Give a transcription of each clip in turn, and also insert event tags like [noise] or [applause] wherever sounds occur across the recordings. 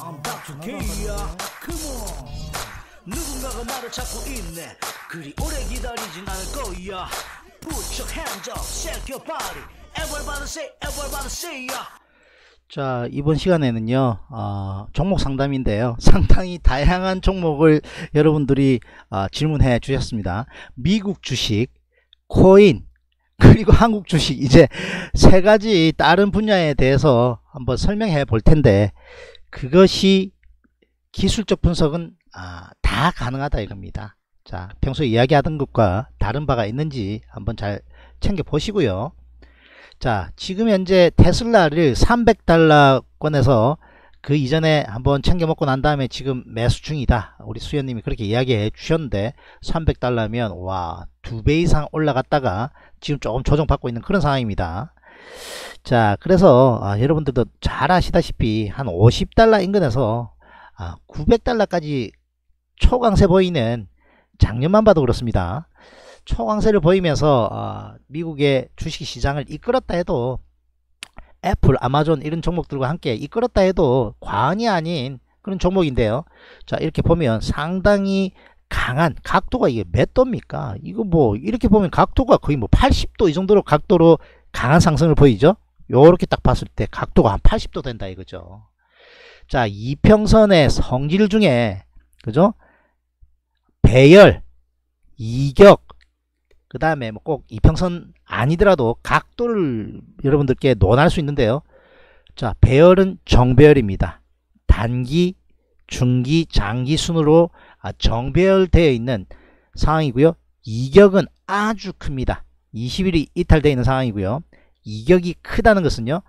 I'm back to K야 Come on 누군가가 나를 찾고 있네 그리 오래 기다리진 않을 거야 Put your hands up, shake your body Everybody say, everybody say ya 자 이번 시간에는요 어, 종목 상담인데요 [laughs] 상당히 다양한 종목을 여러분들이 어, 질문해 주셨습니다 미국 주식 코인 그리고 [laughs] 한국 주식 이제 세 가지 다른 분야에 대해서 한번 설명해 볼 텐데 그것이 기술적 분석은 아, 다 가능하다 이겁니다. 자, 평소 에 이야기하던 것과 다른 바가 있는지 한번 잘 챙겨 보시고요. 자, 지금 현재 테슬라를 300달러권에서 그 이전에 한번 챙겨 먹고 난 다음에 지금 매수 중이다. 우리 수현님이 그렇게 이야기해 주셨는데 300달러면 와, 두 배 이상 올라갔다가 지금 조금 조정받고 있는 그런 상황입니다. 자 그래서 아, 여러분들도 잘 아시다시피 한 50달러 인근에서 아, 900달러까지 초강세 보이는 작년만 봐도 그렇습니다. 초강세를 보이면서 아, 미국의 주식시장을 이끌었다 해도 애플, 아마존 이런 종목들과 함께 이끌었다 해도 과언이 아닌 그런 종목인데요. 자 이렇게 보면 상당히 강한 각도가 이게 몇 도입니까? 이거 뭐 이렇게 보면 각도가 거의 뭐 80도 이 정도로 각도로 강한 상승을 보이죠. 요렇게 딱 봤을 때 각도가 한 80도 된다 이거죠. 자, 이평선의 성질 중에 그죠? 배열, 이격, 그 다음에 뭐 꼭 이평선 아니더라도 각도를 여러분들께 논할 수 있는데요. 자, 배열은 정배열입니다. 단기, 중기, 장기 순으로 아, 정배열되어 있는 상황이고요. 이격은 아주 큽니다. 20일이 이탈되어 있는 상황이고요. 이격이 크다는 것은요.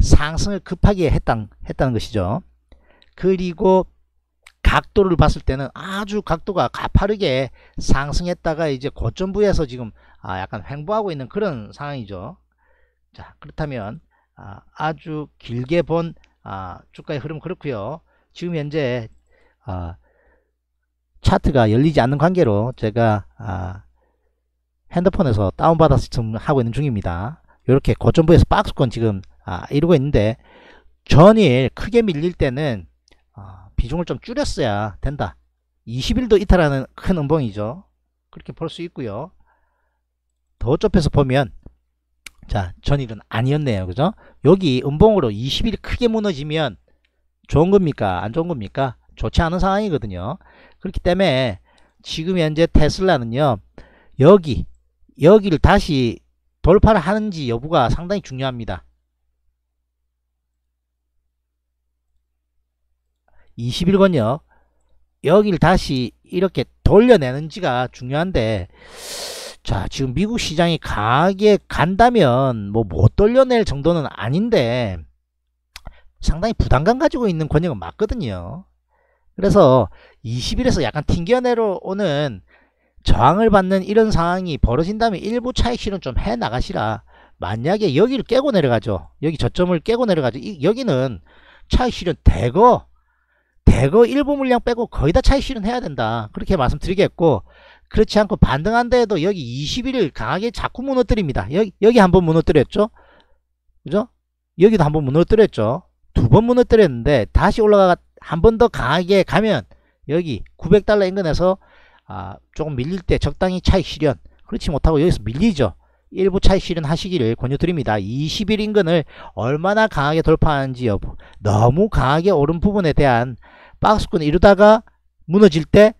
상승을 급하게 했다, 했다는 것이죠. 그리고 각도를 봤을 때는 아주 각도가 가파르게 상승했다가 이제 고점부에서 지금 아 약간 횡보하고 있는 그런 상황이죠. 자 그렇다면 아, 주 길게 본 아, 주가의 흐름 그렇고요. 지금 현재 아, 차트가 열리지 않는 관계로 제가 아, 핸드폰에서 다운받아서 지금 하고 있는 중입니다. 이렇게 고점부에서 박스권 지금 아, 이러고 있는데 전일 크게 밀릴 때는 아, 비중을 좀 줄였어야 된다. 20일도 이탈하는 큰 음봉이죠. 그렇게 볼 수 있고요. 더 좁혀서 보면 자 전일은 아니었네요. 그죠? 여기 음봉으로 20일 크게 무너지면 좋은 겁니까? 안 좋은 겁니까? 좋지 않은 상황이거든요. 그렇기 때문에 지금 현재 테슬라는요. 여기 여기를 다시 돌파를 하는지 여부가 상당히 중요합니다. 21건요. 여길 다시 이렇게 돌려내는지가 중요한데 자 지금 미국 시장이 강하게 간다면 뭐 못 돌려낼 정도는 아닌데 상당히 부담감 가지고 있는 권역은 맞거든요. 그래서 20일에서 약간 튕겨내려 오는 저항을 받는 이런 상황이 벌어진다면 일부 차익 실은좀 해 나가시라. 만약에 여기를 깨고 내려가죠. 여기 저점을 깨고 내려가죠. 이, 여기는 차익 실은 대거 대거 일부 물량 빼고 거의 다 차익 실은해야 된다. 그렇게 말씀드리겠고 그렇지 않고 반등한데도 여기 21일 강하게 자꾸 무너뜨립니다. 여기 여기 한 번 무너뜨렸죠. 그죠? 여기도 한 번 무너뜨렸죠. 두 번 무너뜨렸는데 다시 올라가 한 번 더 강하게 가면 여기 900달러 인근에서 아, 조금 밀릴 때 적당히 차익 실현 그렇지 못하고 여기서 밀리죠. 일부 차익 실현하시기를 권유드립니다. 20일 인근을 얼마나 강하게 돌파하는지 여부 너무 강하게 오른 부분에 대한 박스권 이루다가 무너질 때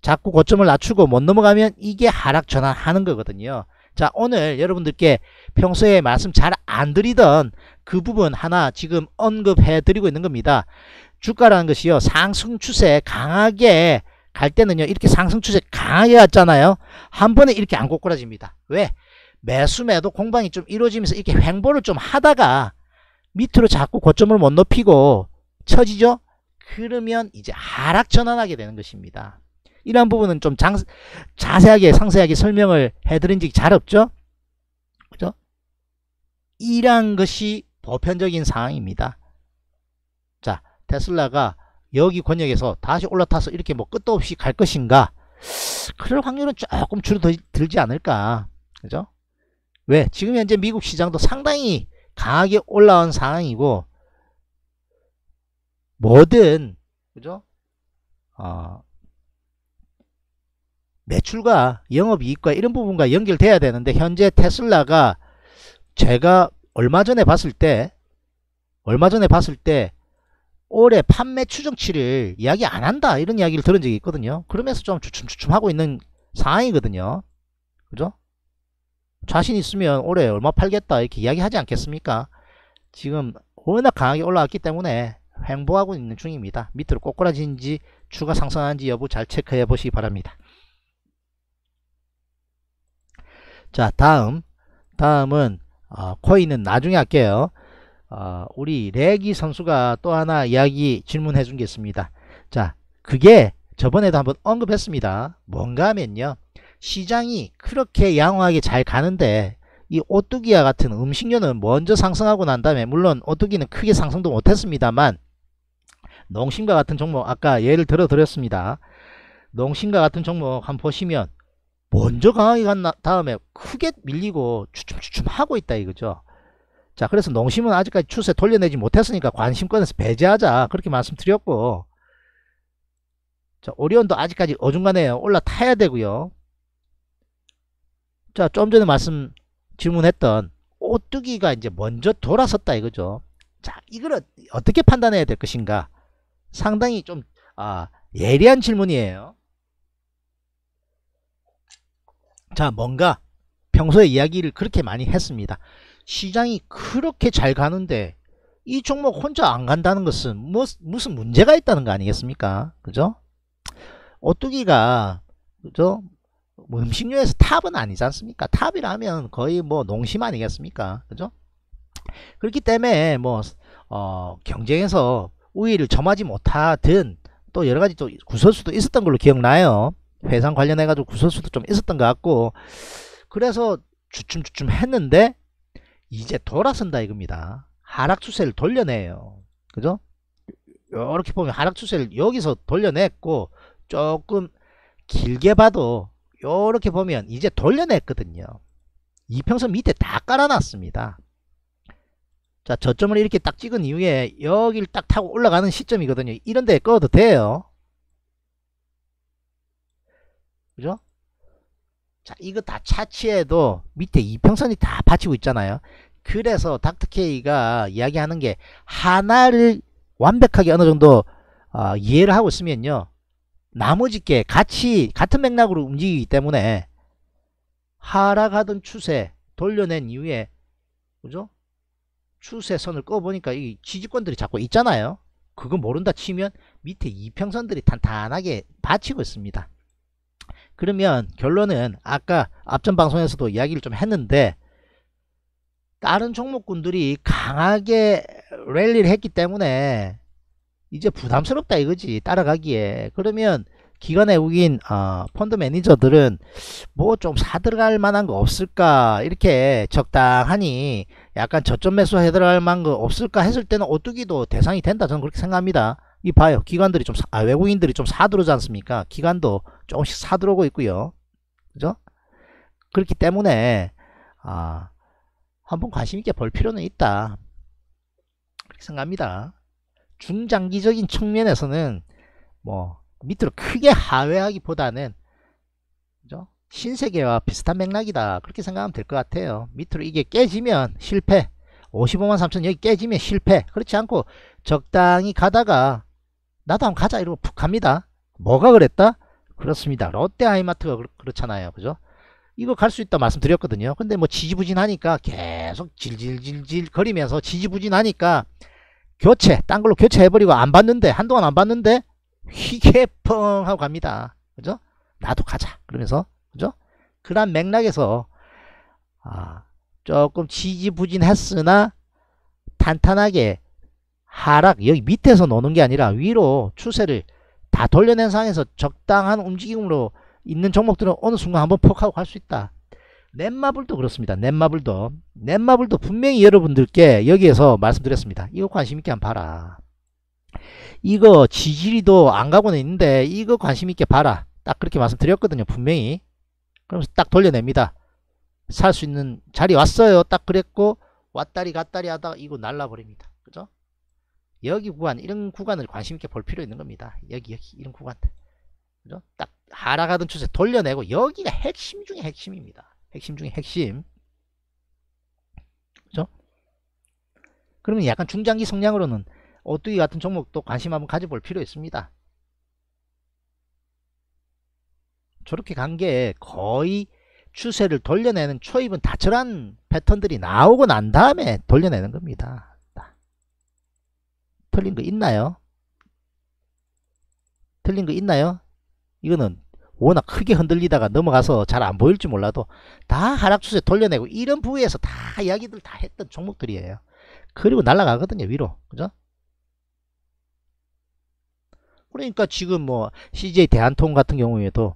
자꾸 고점을 낮추고 못 넘어가면 이게 하락 전환하는 거거든요. 자 오늘 여러분들께 평소에 말씀 잘 안 드리던 그 부분 하나 지금 언급해 드리고 있는 겁니다. 주가라는 것이요 상승 추세 강하게 갈 때는요 이렇게 상승 추세 강하게 왔잖아요 한 번에 이렇게 안 꼬꾸라집니다 왜 매수매도 공방이 좀 이루어지면서 이렇게 횡보를 좀 하다가 밑으로 자꾸 고점을 못 높이고 처지죠 그러면 이제 하락 전환하게 되는 것입니다 이러한 부분은 좀 장, 자세하게 상세하게 설명을 해드린 적이 잘 없죠 그죠 이러한 것이 보편적인 상황입니다 자 테슬라가 여기 권역에서 다시 올라타서 이렇게 뭐 끝도 없이 갈 것인가 그럴 확률은 조금 줄어들지 않을까 그죠 왜 지금 현재 미국 시장도 상당히 강하게 올라온 상황이고 뭐든 그죠 어, 매출과 영업이익과 이런 부분과 연결돼야 되는데 현재 테슬라가 제가 얼마 전에 봤을 때 얼마 전에 봤을 때 올해 판매 추정치를 이야기 안 한다 이런 이야기를 들은 적이 있거든요 그러면서 좀 주춤주춤하고 있는 상황이거든요 그죠 자신 있으면 올해 얼마 팔겠다 이렇게 이야기하지 않겠습니까 지금 워낙 강하게 올라왔기 때문에 횡보하고 있는 중입니다 밑으로 꼬꾸라진지 추가 상승하는지 여부 잘 체크해 보시기 바랍니다 자 다음 다음은 어, 코인은 나중에 할게요 아, 우리 레기 선수가 또 하나 이야기 질문해 준 게 있습니다. 자, 그게 저번에도 한번 언급했습니다. 뭔가 하면요. 시장이 그렇게 양호하게 잘 가는데 이 오뚜기와 같은 음식료는 먼저 상승하고 난 다음에 물론 오뚜기는 크게 상승도 못했습니다만 농심과 같은 종목 아까 예를 들어 드렸습니다. 농심과 같은 종목 한번 보시면 먼저 강하게 간 다음에 크게 밀리고 추춤추춤 하고 있다 이거죠. 자 그래서 농심은 아직까지 추세 돌려내지 못했으니까 관심권에서 배제하자 그렇게 말씀드렸고 자 오리온도 아직까지 어중간해요 올라타야 되고요 자 좀 전에 말씀 질문했던 오뚜기가 이제 먼저 돌아섰다 이거죠 자 이걸 어떻게 판단해야 될 것인가 상당히 좀 아, 예리한 질문이에요 자 뭔가 평소에 이야기를 그렇게 많이 했습니다 시장이 그렇게 잘 가는데 이 종목 혼자 안 간다는 것은 뭐, 무슨 문제가 있다는 거 아니겠습니까? 그죠? 오뚜기가 그죠? 뭐 음식료에서 탑은 아니지 않습니까? 탑이라면 거의 뭐 농심 아니겠습니까? 그죠? 그렇기 때문에 뭐 어, 경쟁에서 우위를 점하지 못하든 또 여러 가지 또 구설수도 있었던 걸로 기억나요. 회상 관련해 가지고 구설수도 좀 있었던 것 같고 그래서 주춤주춤 했는데 이제 돌아선다 이겁니다. 하락 추세를 돌려내요. 그죠? 이렇게 보면 하락 추세를 여기서 돌려냈고 조금 길게 봐도 이렇게 보면 이제 돌려냈거든요. 이평선 밑에 다 깔아놨습니다. 자 저점을 이렇게 딱 찍은 이후에 여기를 딱 타고 올라가는 시점이거든요. 이런데 꺼도 돼요. 그죠? 자 이거 다 차치해도 밑에 이평선이 다 받치고 있잖아요. 그래서 닥터케이가 이야기하는 게 하나를 완벽하게 어느 정도 어, 이해를 하고 있으면요. 나머지 게 같이 같은 맥락으로 움직이기 때문에 하락하던 추세 돌려낸 이후에 그죠? 추세선을 꺼보니까 이 지지권들이 자꾸 있잖아요. 그거 모른다 치면 밑에 이평선들이 단단하게 받치고 있습니다. 그러면 결론은 아까 앞전 방송에서도 이야기를 좀 했는데 다른 종목군들이 강하게 랠리를 했기 때문에 이제 부담스럽다 이거지 따라가기에 그러면 기관 외국인 어, 펀드 매니저들은 뭐 좀 사들어갈 만한 거 없을까 이렇게 적당하니 약간 저점 매수 해들어갈 만한 거 없을까 했을 때는 오뚜기도 대상이 된다 저는 그렇게 생각합니다 이 봐요 기관들이 좀 사, 아, 외국인들이 좀 사들어오지 않습니까 기관도 조금씩 사들어오고 있고요 그죠 그렇기 때문에 아 한번 관심있게 볼 필요는 있다. 그렇게 생각합니다. 중장기적인 측면에서는 뭐 밑으로 크게 하회하기보다는 그죠? 신세계와 비슷한 맥락이다 그렇게 생각하면 될 것 같아요 밑으로 이게 깨지면 실패 55만 3천 여기 깨지면 실패 그렇지 않고 적당히 가다가 나도 한번 가자 이러고 푹 갑니다 뭐가 그랬다? 그렇습니다 롯데하이마트가 그렇잖아요 그죠 이거 갈 수 있다 말씀드렸거든요. 근데 뭐 지지부진하니까 계속 질질질질 거리면서 지지부진하니까 교체, 딴 걸로 교체해버리고 안 봤는데, 한동안 안 봤는데, 휘게 펑 하고 갑니다. 그죠? 나도 가자. 그러면서, 그죠? 그런 맥락에서, 아, 조금 지지부진했으나, 탄탄하게 하락, 여기 밑에서 노는 게 아니라 위로 추세를 다 돌려낸 상황에서 적당한 움직임으로 있는 종목들은 어느 순간 한번 폭하고 갈 수 있다. 넷마블도 그렇습니다. 넷마블도. 넷마블도 분명히 여러분들께 여기에서 말씀드렸습니다. 이거 관심있게 한번 봐라. 이거 지지리도 안 가고는 있는데 이거 관심있게 봐라. 딱 그렇게 말씀드렸거든요. 분명히. 그러면서 딱 돌려냅니다. 살 수 있는 자리 왔어요. 딱 그랬고 왔다리 갔다리 하다가 이거 날라버립니다. 그죠? 여기 구간 이런 구간을 관심있게 볼 필요 있는 겁니다. 여기 여기 이런 구간. 그죠? 딱 하락하던 추세 돌려내고 여기가 핵심 중에 핵심입니다. 핵심 중에 핵심. 그죠? 그러면 약간 중장기 성향으로는 오뚜기 같은 종목도 관심 한번 가져볼 필요 있습니다. 저렇게 간 게 거의 추세를 돌려내는 초입은 다철한 패턴들이 나오고 난 다음에 돌려내는 겁니다. 틀린 거 있나요? 틀린 거 있나요? 이거는 워낙 크게 흔들리다가 넘어가서 잘 안 보일지 몰라도 다 하락 추세 돌려내고 이런 부위에서 다 이야기들 다 했던 종목들이에요. 그리고 날아가거든요 위로 그죠? 그러니까 지금 뭐 CJ 대한통 같은 경우에도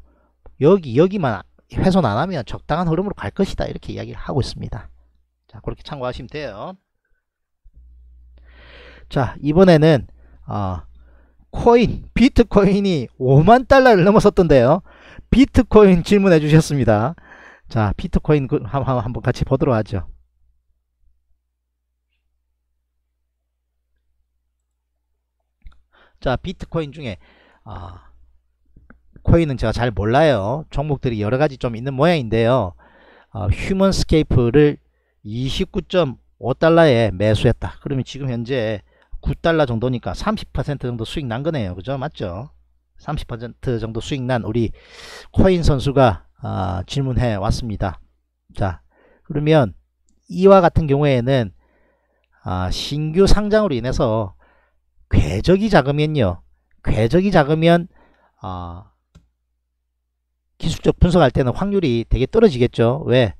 여기 여기만 훼손 안 하면 적당한 흐름으로 갈 것이다 이렇게 이야기를 하고 있습니다. 자 그렇게 참고하시면 돼요. 자 이번에는 어, 코인, 비트코인이 5만 달러를 넘어섰던데요. 비트코인 질문해 주셨습니다. 자, 비트코인 그, 한번 같이 보도록 하죠. 자, 비트코인 중에 아, 코인은 제가 잘 몰라요. 종목들이 여러 가지 좀 있는 모양인데요. 어, 휴먼스케이프를 29.5달러에 매수했다. 그러면 지금 현재 9달러 정도니까 30% 정도 수익 난 거네요. 그죠? 맞죠? 30% 정도 수익 난 우리 코인 선수가 어, 질문해 왔습니다. 자, 그러면 이와 같은 경우에는 아, 신규 상장으로 인해서 궤적이 작으면요. 궤적이 작으면 어, 기술적 분석할 때는 확률이 되게 떨어지겠죠. 왜?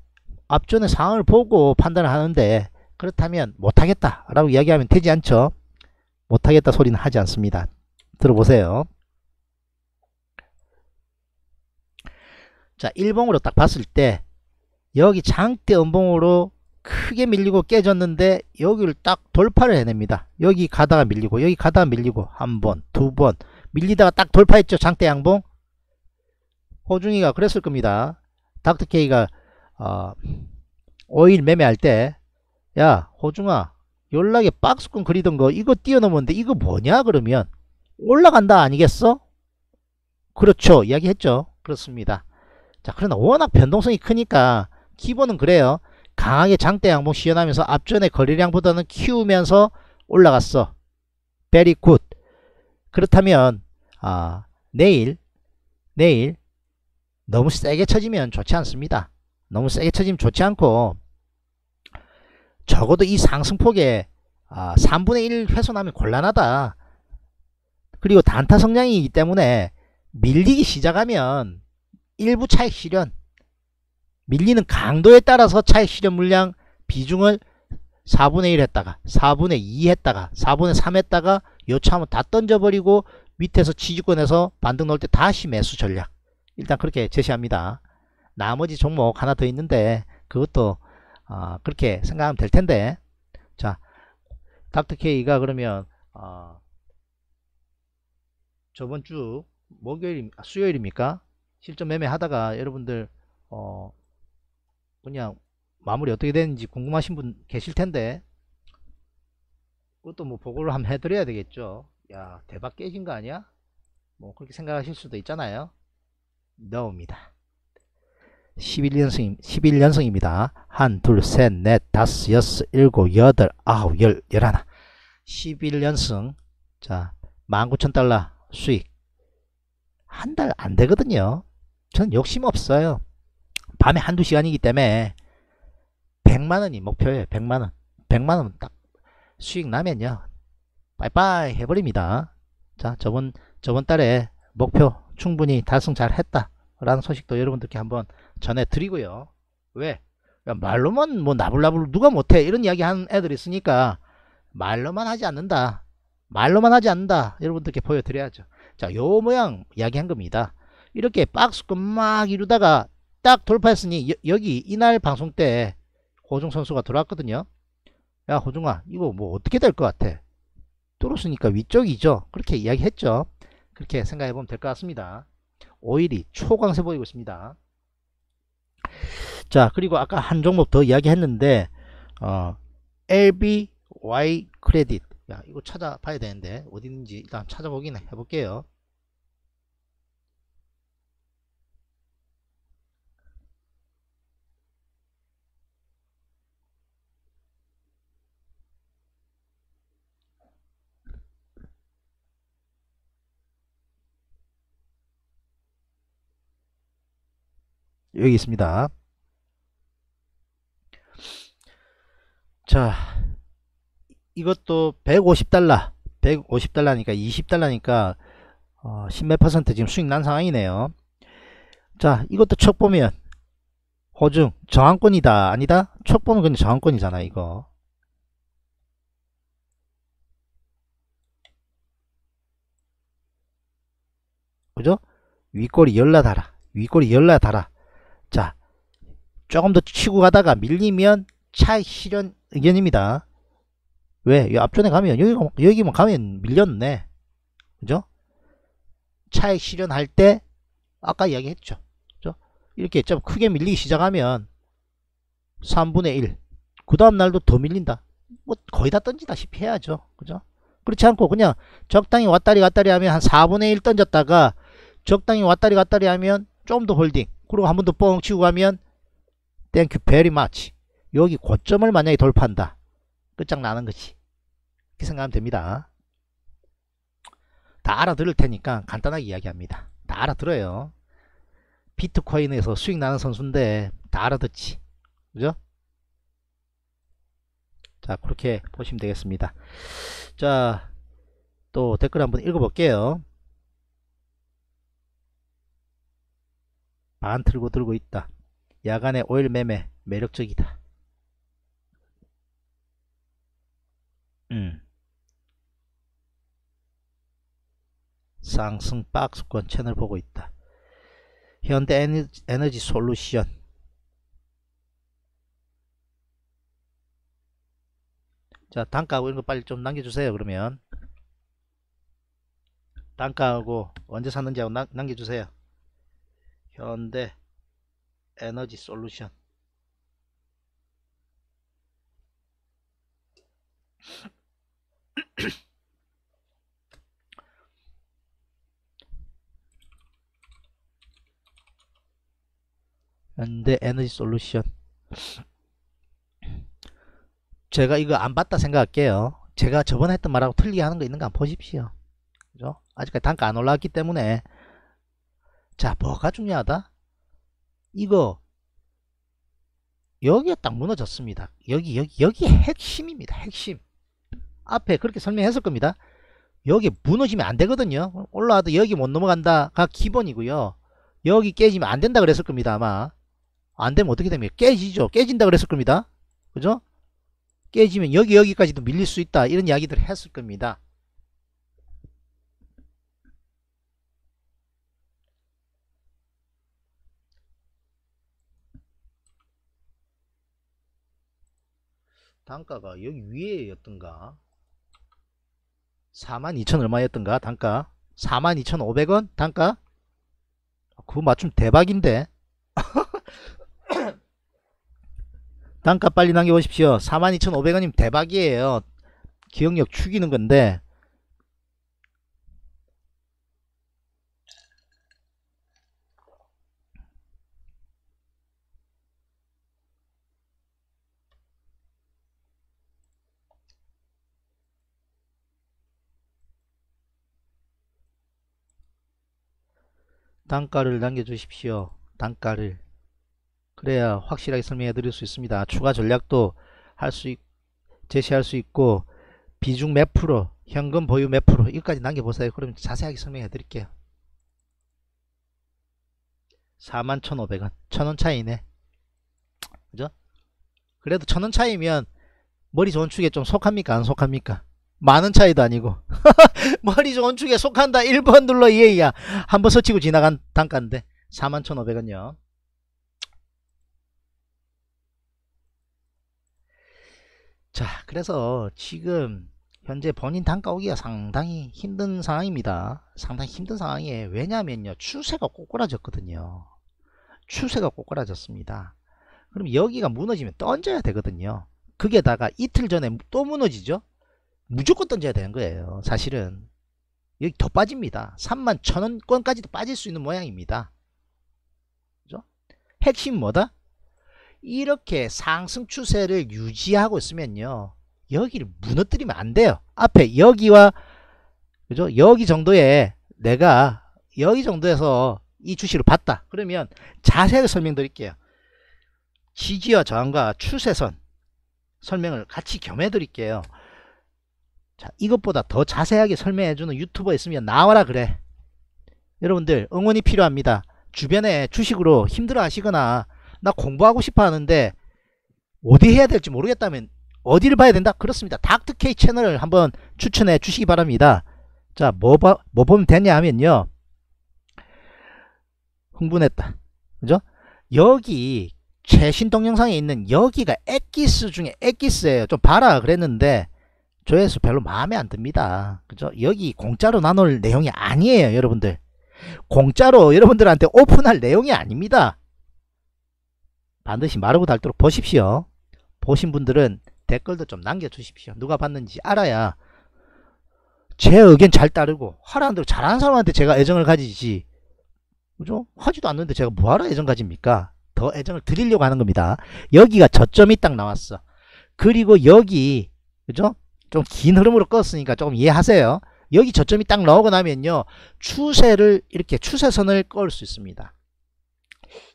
앞전에 상황을 보고 판단을 하는데 그렇다면 못하겠다라고 이야기하면 되지 않죠. 못하겠다 소리는 하지 않습니다. 들어보세요. 자, 일봉으로 딱 봤을 때 여기 장대 음봉으로 크게 밀리고 깨졌는데 여기를 딱 돌파를 해냅니다. 여기 가다가 밀리고 여기 가다가 밀리고 한 번, 두 번 밀리다가 딱 돌파했죠. 장대 양봉. 호중이가 그랬을 겁니다. 닥터케이가 어, 오일 매매할 때 야, 호중아 연락에 박스권 그리던 거 이거 뛰어넘었는데 이거 뭐냐 그러면 올라간다 아니겠어? 그렇죠 이야기했죠 그렇습니다 자 그러나 워낙 변동성이 크니까 기본은 그래요 강하게 장대 양봉 시연하면서 앞전에 거래량보다는 키우면서 올라갔어 베리 굿 그렇다면 아 내일 내일 너무 세게 쳐지면 좋지 않습니다 너무 세게 쳐지면 좋지 않고 적어도 이 상승폭에 3분의 아, 1 훼손하면 곤란하다. 그리고 단타 성장이기 때문에 밀리기 시작하면 일부 차익 실현 밀리는 강도에 따라서 차익 실현 물량 비중을 4분의 1 했다가 4분의 2 했다가 4분의 3 했다가 요차하면 다 던져버리고 밑에서 지지권에서 반등 넣을 때 다시 매수 전략 일단 그렇게 제시합니다 나머지 종목 하나 더 있는데 그것도 어, 그렇게 생각하면 될 텐데 자 닥터 K가 그러면 어, 저번 주 목요일 아, 수요일입니까 실전 매매 하다가 여러분들 어 그냥 마무리 어떻게 되는지 궁금하신 분 계실 텐데 그것도 뭐 보고를 한번 해드려야 되겠죠 야 대박 깨진 거 아니야 뭐 그렇게 생각하실 수도 있잖아요 넣옵니다 11년생, 11년생입니다. 한, 둘, 셋, 넷, 다섯, 여섯, 일곱, 여덟, 아홉, 열, 열하나. 11년생, 자, 19,000달러 수익. 한 달 안 되거든요. 저는 욕심 없어요. 밤에 한두 시간이기 때문에 100만원이 목표예요. 100만원. 100만원 딱 수익 나면요. 빠이빠이 해버립니다. 자, 저번, 저번 달에 목표 충분히 달성 잘 했다. 라는 소식도 여러분들께 한번 전해드리고요. 왜? 말로만 뭐 나불나불 누가 못해 이런 이야기 하는 애들 있으니까 말로만 하지 않는다. 말로만 하지 않는다. 여러분들께 보여드려야죠. 자, 요 모양 이야기한 겁니다. 이렇게 박스권 막 이루다가 딱 돌파했으니 여, 기 이날 방송 때 호중 선수가 들어왔거든요야 호중아 이거 뭐 어떻게 될 것 같아? 뚫었으니까 위쪽이죠. 그렇게 이야기했죠. 그렇게 생각해보면 될 것 같습니다. 오일이 초광세 보이고 있습니다. 자 그리고 아까 한 종목 더 이야기했는데 어, LBY 크레딧 야 이거 찾아봐야 되는데 어디 있는지 일단 찾아보긴 해볼게요 여기 있습니다. 자 이것도 150달러 150달러니까 20달러니까 어, 10몇 퍼센트 지금 수익 난 상황이네요 자 이것도 척 보면 호중 저항권이다 아니다 척 보면 근데 저항권이잖아 이거 그죠 윗골이 열라 달아 윗골이 열라 달아 자 조금 더 치고 가다가 밀리면 차실현 의견입니다. 왜? 이 앞전에 가면 여기, 여기만 뭐 가면 밀렸네. 그죠? 차익 실현할 때 아까 이야기했죠. 그죠? 이렇게 좀 크게 밀리기 시작하면 3분의 1. 그 다음 날도 더 밀린다. 뭐 거의 다 던지다시피 해야죠. 그죠? 그렇지 않고 그냥 적당히 왔다리 갔다리 하면 한 4분의 1 던졌다가 적당히 왔다리 갔다리 하면 좀 더 홀딩. 그리고 한 번 더 뻥 치고 가면 땡큐 베리 마치. 여기 고점을 만약에 돌파한다. 끝장나는 거지. 이렇게 생각하면 됩니다. 다 알아들을 테니까 간단하게 이야기합니다. 다 알아들어요. 비트코인에서 수익 나는 선수인데 다 알아듣지. 그죠? 자 그렇게 보시면 되겠습니다. 자 또 댓글 한번 읽어볼게요. 반 틀고 들고 있다. 야간에 오일 매매 매력적이다. 음. 예. 상승 박스권 채널 보고 있다. 현대 에너지, 에너지 솔루션 자 단가하고 이런 거 빨리 좀 남겨주세요 그러면 단가하고 언제 샀는지 하고 남, 남겨주세요 현대 에너지 솔루션 [clears throat] 현대 에너지 솔루션 [clears throat] 제가 이거 안 봤다 생각할게요 제가 저번에 했던 말하고 틀리게 하는 거 있는 거안 보십시오 그죠? 아직까지 단가 안 올라왔기 때문에 자 뭐가 중요하다 이거 여기에 딱 무너졌습니다 여기 여기 여기 핵심입니다 핵심 앞에 그렇게 설명했을 겁니다. 여기 무너지면 안 되거든요. 올라와도 여기 못 넘어간다가 기본이고요. 여기 깨지면 안 된다 그랬을 겁니다. 아마 안 되면 어떻게 됩니까? 깨지죠. 깨진다 그랬을 겁니다. 그죠? 깨지면 여기 여기까지도 밀릴 수 있다 이런 이야기들을 했을 겁니다. 단가가 여기 위에였던가 42,000 얼마였던가 단가 42,500원 단가 아, 그거 맞춤 대박인데 [coughs] 단가 빨리 남겨보십시오 42,500원이면 대박이에요 기억력 죽이는 건데 단가를 남겨주십시오. 단가를. 그래야 확실하게 설명해 드릴 수 있습니다. 추가 전략도 할 수 제시할 수 있고 비중 몇 프로, 현금 보유 몇 프로 이것까지 남겨보세요. 그럼 자세하게 설명해 드릴게요. 41,500원. 1,000원 차이네. 그죠? 그래도 1,000원 차이면 머리 좋은 축에 좀 속합니까? 안 속합니까? 많은 차이도 아니고 [laughs] 머리 좋은 축에 속한다 1번 눌러 예이야 한번 서치고 지나간 단가인데 41,500원요 자 그래서 지금 현재 본인 단가 오기가 상당히 힘든 상황입니다 상당히 힘든 상황이에요 왜냐면요 추세가 꼬꾸라졌거든요 추세가 꼬꾸라졌습니다 그럼 여기가 무너지면 던져야 되거든요 그게다가 이틀 전에 또 무너지죠 무조건 던져야 되는 거예요. 사실은. 여기 더 빠집니다. 3만 천원권까지도 빠질 수 있는 모양입니다. 그죠? 핵심 뭐다? 이렇게 상승 추세를 유지하고 있으면요. 여기를 무너뜨리면 안 돼요. 앞에 여기와 그죠? 여기 정도에 내가 여기 정도에서 이 주식을 봤다. 그러면 자세하게 설명드릴게요. 지지와 저항과 추세선 설명을 같이 겸해 드릴게요. 자, 이것보다 더 자세하게 설명해주는 유튜버 있으면 나와라 그래. 여러분들 응원이 필요합니다. 주변에 주식으로 힘들어 하시거나 나 공부하고 싶어 하는데 어디 해야 될지 모르겠다면 어디를 봐야 된다? 그렇습니다. 닥터케이 채널을 한번 추천해 주시기 바랍니다. 자, 뭐, 봐, 뭐 보면 되냐 하면요. 흥분했다. 그죠? 여기 최신 동영상에 있는 여기가 엑기스 중에 엑기스예요. 좀 봐라 그랬는데 조회수 별로 마음에 안 듭니다. 그죠? 여기 공짜로 나눌 내용이 아니에요, 여러분들. 공짜로 여러분들한테 오픈할 내용이 아닙니다. 반드시 마르고 닳도록 보십시오. 보신 분들은 댓글도 좀 남겨주십시오. 누가 봤는지 알아야 제 의견 잘 따르고 하라는 대로 잘하는 사람한테 제가 애정을 가지지 그죠? 하지도 않는데 제가 뭐하러 애정 가집니까? 더 애정을 드리려고 하는 겁니다. 여기가 저점이 딱 나왔어. 그리고 여기 그죠? 좀긴 흐름으로 껐으니까 조금 이해하세요. 여기 저점이 딱 나오고 나면요. 추세를 이렇게 추세선을 꺼끌수 있습니다.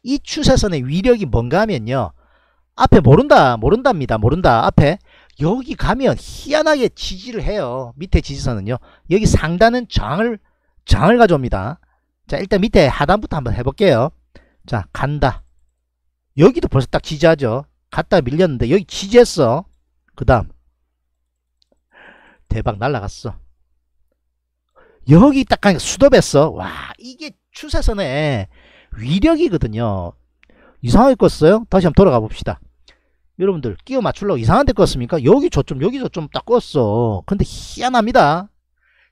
이 추세선의 위력이 뭔가 하면요. 앞에 모른다 모른답니다 모른다 앞에 여기 가면 희한하게 지지를 해요 밑에 지지선은요 여기 상단은 장을 장을 가져옵니다 자 일단 밑에 하단부터 한번 해볼게요 자 간다 여기도 벌써 딱 지지하죠 갔다 밀렸는데 여기 지지했어 그 다음 대박 날라갔어. 여기 딱 가니까 수도배어와 이게 추세선의 위력이거든요. 이상하게 껐어요? 다시 한번 돌아가 봅시다. 여러분들 끼워 맞추려고 이상한 데 껐습니까? 여기 저점 여기 저점 딱 껐어. 근데 희한합니다.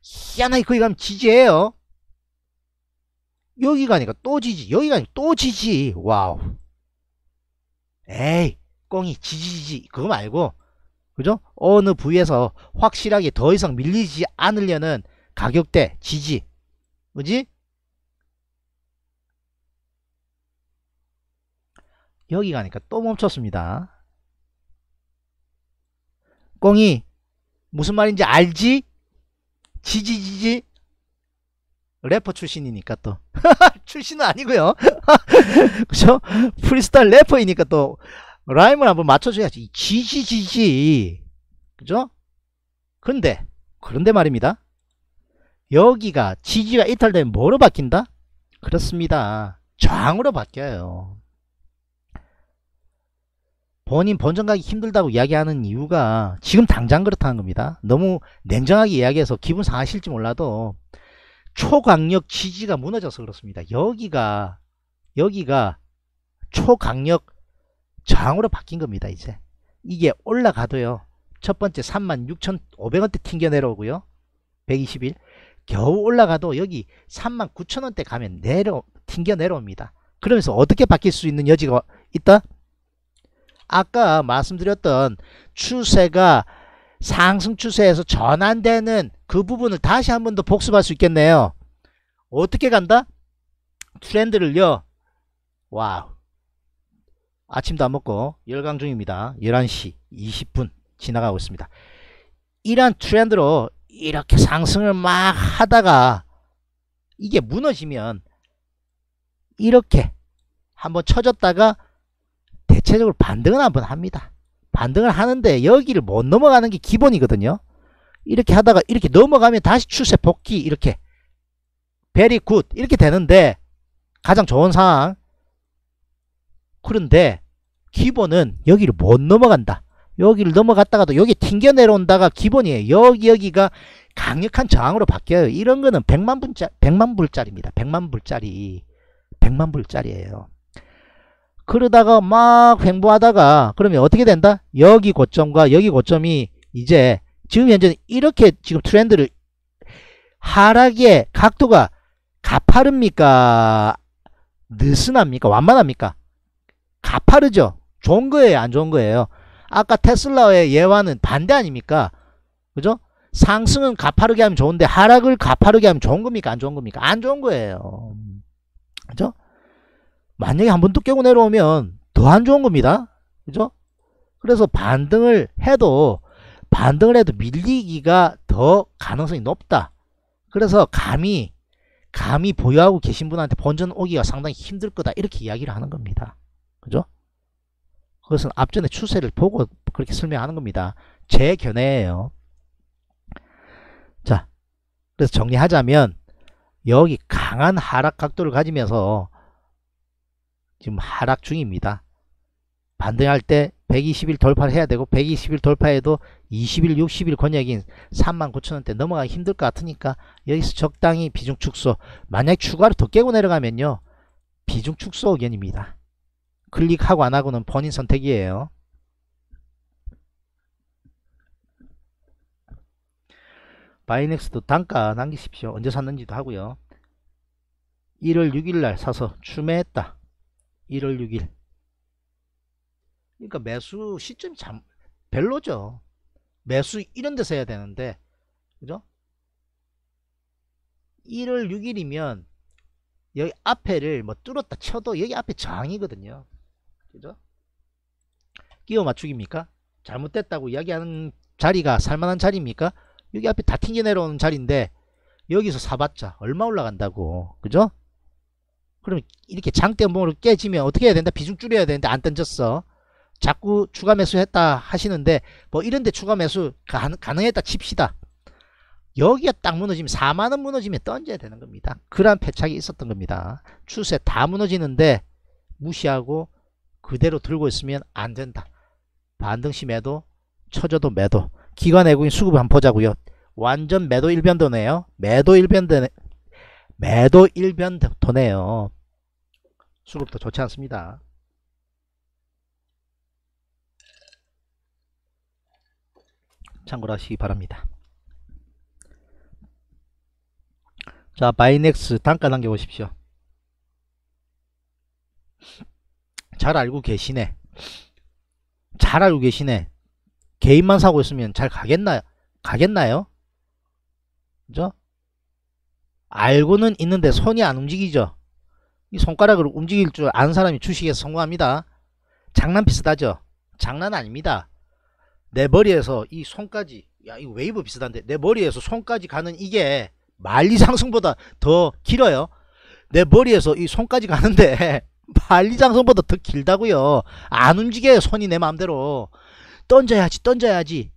희한하게 거기 가면 지지해요. 여기 가니까 또 지지 여기 가니까 또 지지 와우 에이 꽁이 지지지지 그거 말고 그죠? 어느 부위에서 확실하게 더 이상 밀리지 않으려는 가격대 지지. 뭐지 여기 가니까 또 멈췄습니다. 꽁이 무슨 말인지 알지? 지지지지 래퍼 출신이니까 또 [laughs] 출신은 아니고요 [laughs] 그죠? 프리스타일 래퍼이니까 또 라임을 한번 맞춰줘야지. 지지지지. 그죠? 근데, 그런데 말입니다. 여기가 지지가 이탈되면 뭐로 바뀐다? 그렇습니다. 저항으로 바뀌어요. 본인 본전 가기 힘들다고 이야기하는 이유가 지금 당장 그렇다는 겁니다. 너무 냉정하게 이야기해서 기분 상하실지 몰라도 초강력 지지가 무너져서 그렇습니다. 여기가 여기가 초강력 저항으로 바뀐 겁니다. 이제 이게 올라가도요. 첫 번째 36,500원대 튕겨 내려오고요. 1 2 0일 겨우 올라가도 여기 39,000원대 가면 내려 튕겨 내려옵니다. 그러면서 어떻게 바뀔 수 있는 여지가 있다? 아까 말씀드렸던 추세가 상승 추세에서 전환되는 그 부분을 다시 한번 더 복습할 수 있겠네요. 어떻게 간다? 트렌드를요. 와우. 아침도 안 먹고 열강 중입니다. 11시 20분 지나가고 있습니다. 이러한 트렌드로 이렇게 상승을 막 하다가 이게 무너지면 이렇게 한번 쳐졌다가 대체적으로 반등을 한번 합니다. 반등을 하는데 여기를 못 넘어가는 게 기본이거든요. 이렇게 하다가 이렇게 넘어가면 다시 추세 복귀 이렇게 베리 굿 이렇게 되는데 가장 좋은 상황 그런데 기본은 여기를 못 넘어간다. 여기를 넘어갔다가도 여기 튕겨 내려온다가 기본이에요. 여기 여기가 강력한 저항으로 바뀌어요. 이런 거는 100만 불짜 100만 불짜리입니다. 100만 불짜리. 100만 불짜리예요. 그러다가 막 횡보하다가 그러면 어떻게 된다? 여기 고점과 여기 고점이 이제 지금 현재는 이렇게 지금 트렌드를 하락의 각도가 가파릅니까? 느슨합니까? 완만합니까? 가파르죠. 좋은 거예요 안 좋은 거예요 아까 테슬라의 예화는 반대 아닙니까 그죠 상승은 가파르게 하면 좋은데 하락을 가파르게 하면 좋은 겁니까 안 좋은 겁니까 안 좋은 거예요 그죠 만약에 한 번또 깨고 내려오면 더 안 좋은 겁니다 그죠 그래서 반등을 해도 반등을 해도 밀리기가 더 가능성이 높다 그래서 감히 감히 보유하고 계신 분한테 본전 오기가 상당히 힘들 거다 이렇게 이야기를 하는 겁니다 그죠 그것은 앞전의 추세를 보고 그렇게 설명하는 겁니다. 제 견해예요. 자, 그래서 정리하자면 여기 강한 하락 각도를 가지면서 지금 하락 중입니다. 반등할 때 120일 돌파를 해야 되고 120일 돌파해도 20일 60일 권역인 39,000원대 넘어가기 힘들 것 같으니까 여기서 적당히 비중 축소 만약 추가로 더 깨고 내려가면요 비중 축소 의견입니다. 클릭하고 안하고는 본인 선택이에요. 바이넥스도 단가 남기십시오. 언제 샀는지도 하고요. 1월 6일날 사서 추매했다. 1월 6일. 그러니까 매수 시점이 참 별로죠. 매수 이런 데서 해야 되는데 그죠? 1월 6일이면 여기 앞에를 뭐 뚫었다 쳐도 여기 앞에 저항이거든요. 그죠? 끼워 맞추기입니까? 잘못됐다고 이야기하는 자리가 살만한 자리입니까? 여기 앞에 다 튕겨 내려오는 자리인데 여기서 사봤자 얼마 올라간다고 그죠? 그럼 이렇게 장대음봉으로 깨지면 어떻게 해야 된다? 비중 줄여야 되는데 안 던졌어 자꾸 추가 매수 했다 하시는데 뭐 이런데 추가 매수 가능, 가능했다 칩시다 여기가 딱 무너지면 4만원 무너지면 던져야 되는 겁니다 그러한 패착이 있었던 겁니다 추세 다 무너지는데 무시하고 그대로 들고 있으면 안 된다. 반등시 매도, 쳐져도 매도. 기관 외국인 수급 한번 보자고요. 완전 매도 일변도네요. 매도 일변도네. 매도 일변도네요. 수급도 좋지 않습니다. 참고로 하시기 바랍니다. 자, 바이넥스 단가 남겨보십시오. 잘 알고 계시네. 잘 알고 계시네. 개인만 사고 있으면 잘 가겠나, 가겠나요? 그죠? 알고는 있는데 손이 안 움직이죠. 이 손가락으로 움직일 줄 아는 사람이 주식에서 성공합니다. 장난 비슷하죠? 장난 아닙니다. 내 머리에서 이 손까지 야 이거 웨이브 비슷한데 내 머리에서 손까지 가는 이게 만리 상승보다 더 길어요. 내 머리에서 이 손까지 가는데 [laughs] 발리장성보다 더 길다고요. 안 움직여요. 손이 내 마음대로. 던져야지 던져야지.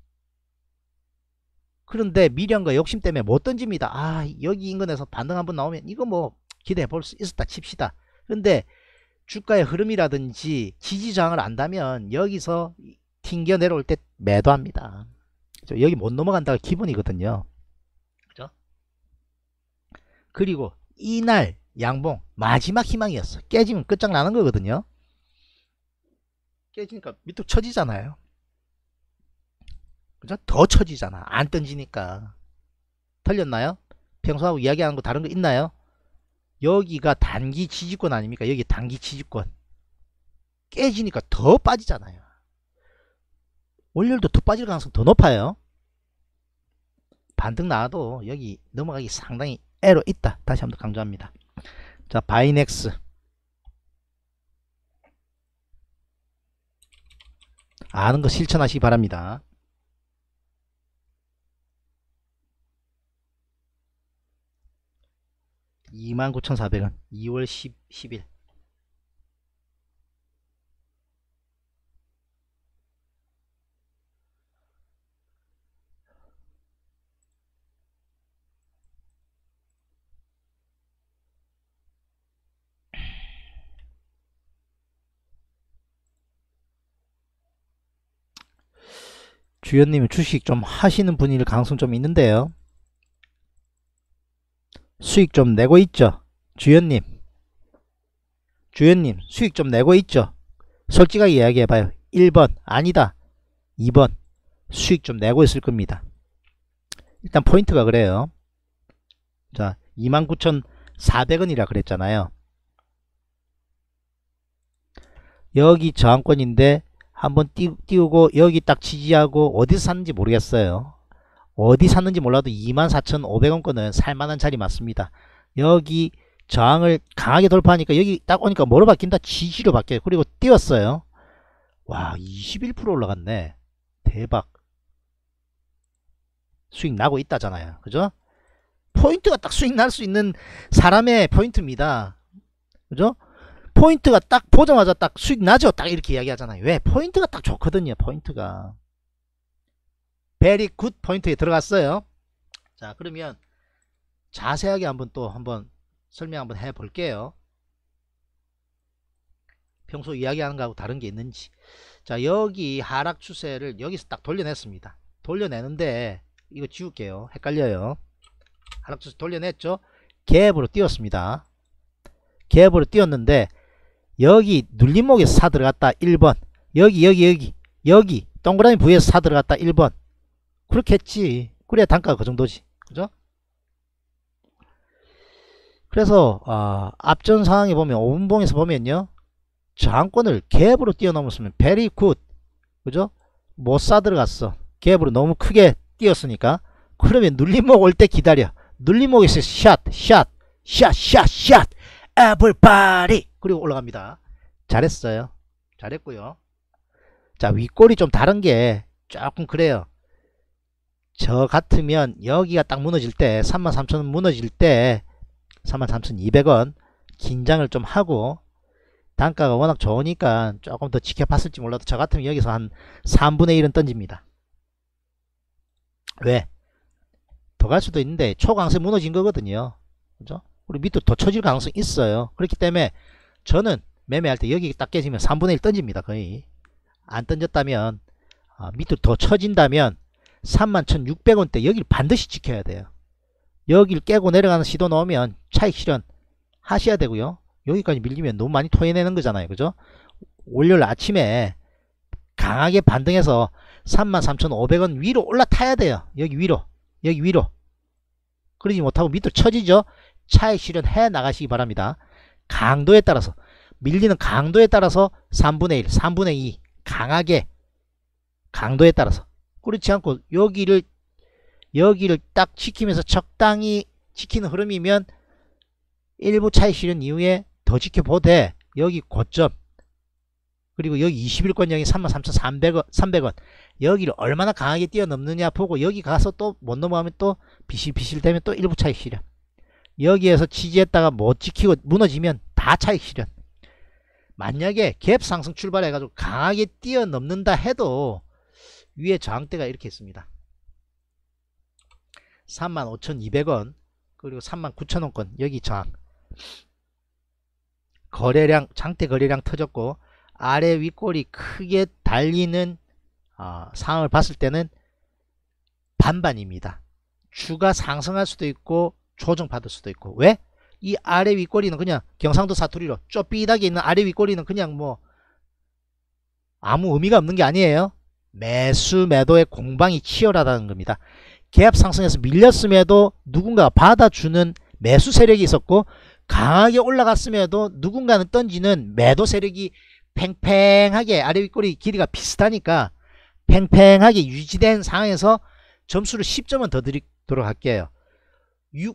그런데 미련과 욕심 때문에 못 던집니다. 아 여기 인근에서 반등 한번 나오면 이거 뭐 기대해 볼 수 있었다 칩시다. 근데 주가의 흐름이라든지 지지장을 안다면 여기서 튕겨 내려올 때 매도합니다. 여기 못 넘어간다가 기본이거든요. 그죠? 그리고 이날 양봉 마지막 희망이었어 깨지면 끝장나는 거거든요 깨지니까 밑으로 쳐지잖아요 그죠? 더처지잖아안 던지니까 털렸나요? 평소하고 이야기하는 거 다른 거 있나요? 여기가 단기 지지권 아닙니까? 여기 단기 지지권 깨지니까 더 빠지잖아요 월요일도 더 빠질 가능성 더 높아요 반등 나와도 여기 넘어가기 상당히 애로 있다 다시 한번 강조합니다 자, 바이넥스. 아는 거 실천하시기 바랍니다. 2 9 4 0 0원 2월 10, 10일 주연님이 주식 좀 하시는 분일 가능성 좀 있는데요. 수익 좀 내고 있죠? 주연님. 주연님, 수익 좀 내고 있죠? 솔직하게 이야기해봐요. 1번, 아니다. 2번, 수익 좀 내고 있을 겁니다. 일단 포인트가 그래요. 자, 29,400원이라 그랬잖아요. 여기 저항권인데 한번 띄우고 여기 딱 지지하고 어디서 샀는지 모르겠어요. 어디 샀는지 몰라도 24,500원권은 살만한 자리 맞습니다. 여기 저항을 강하게 돌파하니까 여기 딱 오니까 뭐로 바뀐다? 지지로 바뀌어요. 그리고 띄웠어요. 와 21% 올라갔네. 대박. 수익 나고 있다잖아요. 그죠? 포인트가 딱 수익 날 수 있는 사람의 포인트입니다. 그죠? 포인트가 딱 보자마자 딱 수익 나죠? 딱 이렇게 이야기하잖아요. 왜? 포인트가 딱 좋거든요. 포인트가. 베리 굿 포인트에 들어갔어요. 자 그러면 자세하게 한번 또 한번 설명 한번 해볼게요. 평소 이야기하는 거하고 다른 게 있는지 자 여기 하락 추세를 여기서 딱 돌려냈습니다 돌려내는데 이거 지울게요 헷갈려요 하락 추세 돌려냈죠 갭으로 띄웠습니다 갭으로 띄웠는데 여기 눌림목에서 사 들어갔다 1번 여기 여기 여기 여기 동그라미 부에서 위사 들어갔다 1번 그렇겠지 그래야 단가가 그 정도지 그죠? 그래서 어, 앞전 상황에 보면 5분봉에서 보면요 저항권을 갭으로 뛰어넘었으면 베리 굿 그죠? 못 사 들어갔어 갭으로 너무 크게 뛰었으니까 그러면 눌림목 올 때 기다려 눌림목에서 샷샷샷샷샷 에블바리 그리고 올라갑니다 잘했어요 잘했고요 자 윗골이 좀 다른게 조금 그래요 저 같으면 여기가 딱 무너질 때 33,000원 무너질 때 33,200원 긴장을 좀 하고 단가가 워낙 좋으니까 조금 더 지켜봤을지 몰라도 저 같으면 여기서 한 3분의 1은 던집니다 왜? 더 갈 수도 있는데 초강세 무너진 거거든요 그죠? 우리 밑으로 더 쳐질 가능성이 있어요 그렇기 때문에 저는 매매할 때 여기 딱 깨지면 3분의 1 던집니다 거의 안 던졌다면 아, 밑으로 더 쳐진다면 31,600원대 여기를 반드시 지켜야 돼요 여기를 깨고 내려가는 시도 넣으면 차익 실현 하셔야 되고요 여기까지 밀리면 너무 많이 토해내는 거잖아요 그죠 월요일 아침에 강하게 반등해서 33,500원 위로 올라타야 돼요 여기 위로 여기 위로 그러지 못하고 밑으로 처지죠 차에 실현해 나가시기 바랍니다. 강도에 따라서 밀리는 강도에 따라서 3분의 1, 3분의 2 강하게 강도에 따라서 그렇지 않고 여기를 여기를 딱 지키면서 적당히 지키는 흐름이면 일부 차이 실현 이후에 더 지켜보되 여기 고점 그리고 여기 21권형이 33,300원 300원 여기를 얼마나 강하게 뛰어넘느냐 보고 여기 가서 또 못 넘어가면 또 비실비실 되면 또 일부 차이 실현 여기에서 지지했다가 못 지키고 무너지면 다 차익 실현 만약에 갭 상승 출발해 가지고 강하게 뛰어넘는다 해도 위에 저항대가 이렇게 있습니다 35,200원 그리고 39,000원권 여기 저항 거래량 장대 거래량 터졌고 아래 윗골이 크게 달리는 어, 상황을 봤을 때는 반반입니다. 주가 상승할 수도 있고 조정받을 수도 있고 왜? 이 아래 윗꼬리는 그냥 경상도 사투리로 쪼삐닥에 있는 아래 윗꼬리는 그냥 뭐 아무 의미가 없는 게 아니에요. 매수 매도의 공방이 치열하다는 겁니다. 갭 상승에서 밀렸음에도 누군가 받아주는 매수 세력이 있었고 강하게 올라갔음에도 누군가는 던지는 매도 세력이 팽팽하게 아래 윗꼬리 길이가 비슷하니까 팽팽하게 유지된 상황에서 점수를 10점은 더 드리도록 할게요.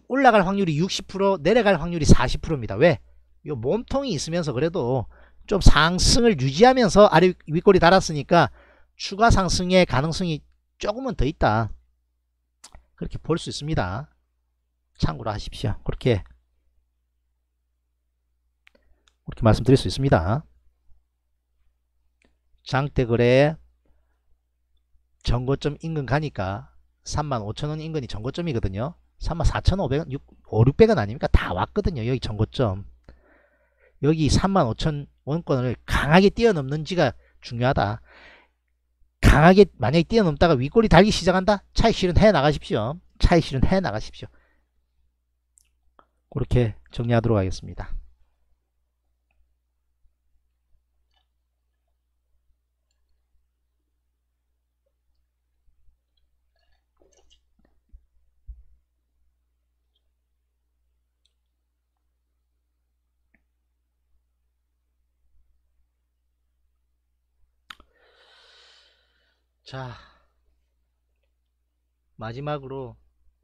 올라갈 확률이 60% 내려갈 확률이 40%입니다. 왜? 요 몸통이 있으면서 그래도 좀 상승을 유지하면서 아래 윗골이 달았으니까 추가 상승의 가능성이 조금은 더 있다. 그렇게 볼 수 있습니다. 참고로 하십시오. 그렇게 그렇게 말씀드릴 수 있습니다. 장대거래 전고점 인근 가니까 35,000원 인근이 전고점이거든요. 34,500원, 5,600원 아닙니까? 다 왔거든요. 여기 전고점. 여기 35,000원권을 강하게 뛰어넘는지가 중요하다. 강하게 만약에 뛰어넘다가 윗골이 달기 시작한다? 차익 실은해 나가십시오. 차익 실은해 나가십시오. 그렇게 정리하도록 하겠습니다. 자 마지막으로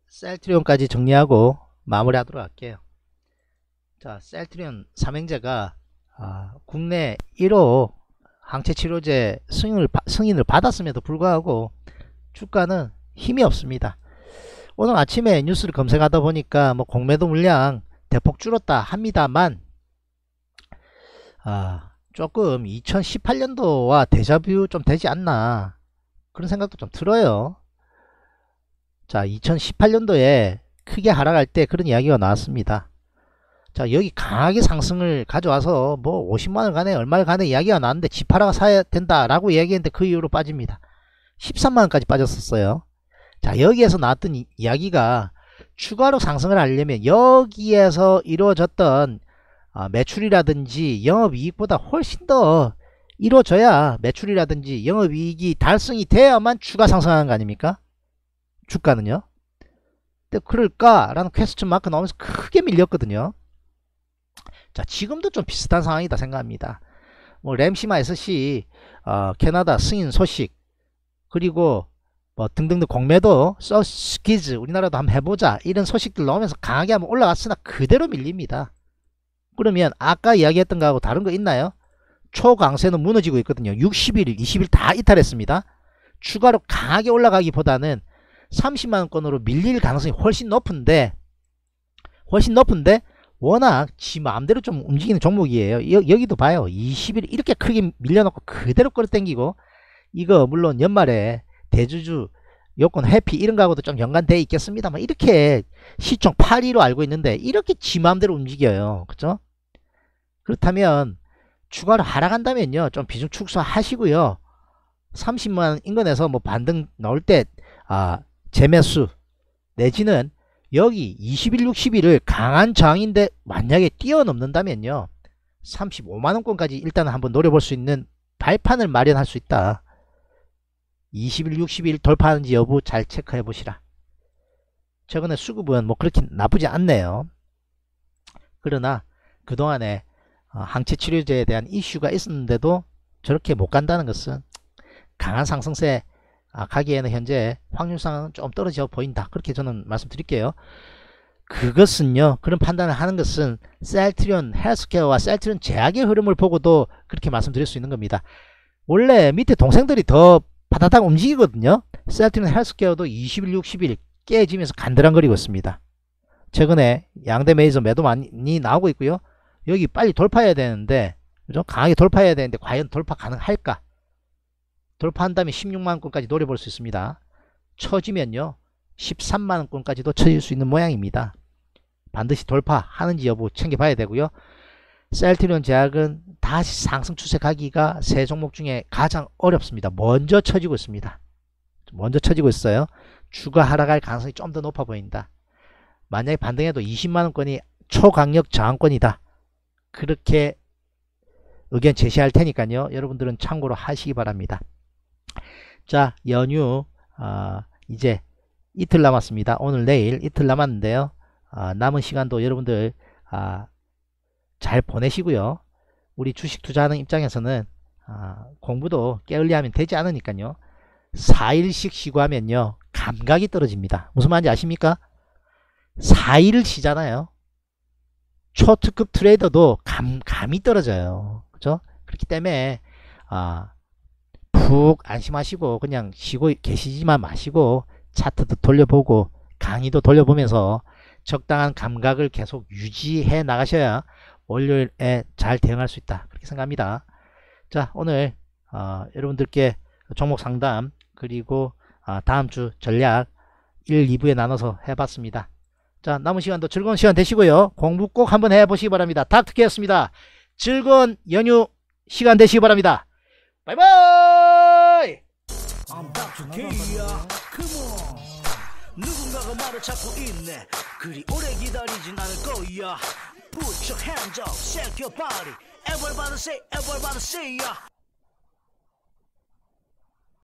셀트리온까지 정리하고 마무리하도록 할게요. 자 셀트리온 삼행제가 아, 국내 1호 항체치료제 승인을, 승인을 받았음에도 불구하고 주가는 힘이 없습니다. 오늘 아침에 뉴스를 검색하다 보니까 뭐 공매도 물량 대폭 줄었다 합니다만 아, 조금 2018년도와 대자뷰 좀 되지 않나 그런 생각도 좀 들어요. 자 2018년도에 크게 하락할 때 그런 이야기가 나왔습니다. 자 여기 강하게 상승을 가져와서 뭐 50만원 간에 얼마를 간에 이야기가 나왔는데 지파라가 사야 된다 라고 이야기했는데 그 이후로 빠집니다. 13만원까지 빠졌었어요. 자 여기에서 나왔던 이, 이야기가 추가로 상승을 하려면 여기에서 이루어졌던 아, 매출이라든지 영업이익보다 훨씬 더 이루어져야 매출이라든지 영업이익이 달성이 돼야만 추가 상승하는 거 아닙니까? 주가는요. 근데 그럴까라는 퀘스트 마크 나오면서 크게 밀렸거든요. 자 지금도 좀 비슷한 상황이다 생각합니다. 뭐 램시마 SC 어, 캐나다 승인 소식 그리고 뭐 등등등 공매도 서스키즈 우리나라도 한번 해보자 이런 소식들 나오면서 강하게 한번 올라갔으나 그대로 밀립니다. 그러면 아까 이야기했던 거하고 다른 거 있나요? 초강세는 무너지고 있거든요. 60일, 20일 다 이탈했습니다. 추가로 강하게 올라가기보다는 30만원권으로 밀릴 가능성이 훨씬 높은데 훨씬 높은데 워낙 지 마음대로 좀 움직이는 종목이에요. 여, 기도 봐요. 20일 이렇게 크게 밀려놓고 그대로 끌어당기고 이거 물론 연말에 대주주 여권 해피 이런 거하고도 좀 연관돼 있겠습니다만 뭐 이렇게 시총 8위로 알고 있는데 이렇게 지 마음대로 움직여요. 그죠? 렇 그렇다면 추가로 하락한다면요 좀 비중 축소하시고요 30만 인근에서 뭐 반등 나올 때 아, 재매수 내지는 여기 21, 60일을 강한 저항인데 만약에 뛰어넘는다면요 35만원권까지 일단 한번 노려볼 수 있는 발판을 마련할 수 있다 21, 6 0 돌파하는지 여부 잘 체크해 보시라 최근에 수급은 뭐 그렇게 나쁘지 않네요 그러나 그동안에 어, 항체 치료제에 대한 이슈가 있었는데도 저렇게 못 간다는 것은 강한 상승세 아, 가기에는 현재 확률상은 좀 떨어져 보인다 그렇게 저는 말씀드릴게요 그것은요 그런 판단을 하는 것은 셀트리온 헬스케어와 셀트리온 제약의 흐름을 보고도 그렇게 말씀드릴 수 있는 겁니다 원래 밑에 동생들이 더 바다닥 움직이거든요 셀트리온 헬스케어도 20일 60일 깨지면서 간드랑거리고 있습니다 최근에 양대 메이저 매도 많이 나오고 있고요 여기 빨리 돌파해야 되는데 좀 강하게 돌파해야 되는데 과연 돌파 가능할까? 돌파한다면 16만원권까지 노려볼 수 있습니다. 처지면요. 13만원권까지도 처질 수 있는 모양입니다. 반드시 돌파하는지 여부 챙겨봐야 되고요. 셀트리온 제약은 다시 상승 추세 가기가 세 종목 중에 가장 어렵습니다. 먼저 처지고 있습니다. 먼저 처지고 있어요. 추가 하락할 가능성이 좀 더 높아 보인다. 만약에 반등해도 20만원권이 초강력 저항권이다. 그렇게 의견 제시할 테니까요. 여러분들은 참고로 하시기 바랍니다. 자, 연휴 어, 이제 이틀 남았습니다. 오늘 내일 이틀 남았는데요. 어, 남은 시간도 여러분들 어, 잘 보내시고요. 우리 주식 투자하는 입장에서는 공부도 깨을리 하면 되지 않으니까요. 4일씩 쉬고 하면요. 감각이 떨어집니다. 무슨 말인지 아십니까? 4일을 쉬잖아요. 초특급 트레이더도 감, 감이 떨어져요. 그죠? 그렇기 때문에, 아, 푹 안심하시고, 그냥 쉬고 계시지만 마시고, 차트도 돌려보고, 강의도 돌려보면서 적당한 감각을 계속 유지해 나가셔야 월요일에 잘 대응할 수 있다. 그렇게 생각합니다. 자, 오늘, 어, 여러분들께 종목 상담, 그리고 어, 다음 주 전략 1, 2부에 나눠서 해봤습니다. 자 남은 시간도 즐거운 시간 되시고요. 공부 꼭 한번 해보시기 바랍니다. 닥터키였습니다. 즐거운 연휴 시간 되시기 바랍니다. 바이바이! 누군가가 말을 찾고 있네 그리 오래 기다리진 않을 거야 Put your hands up, shake your body Everybody say, everybody say yeah.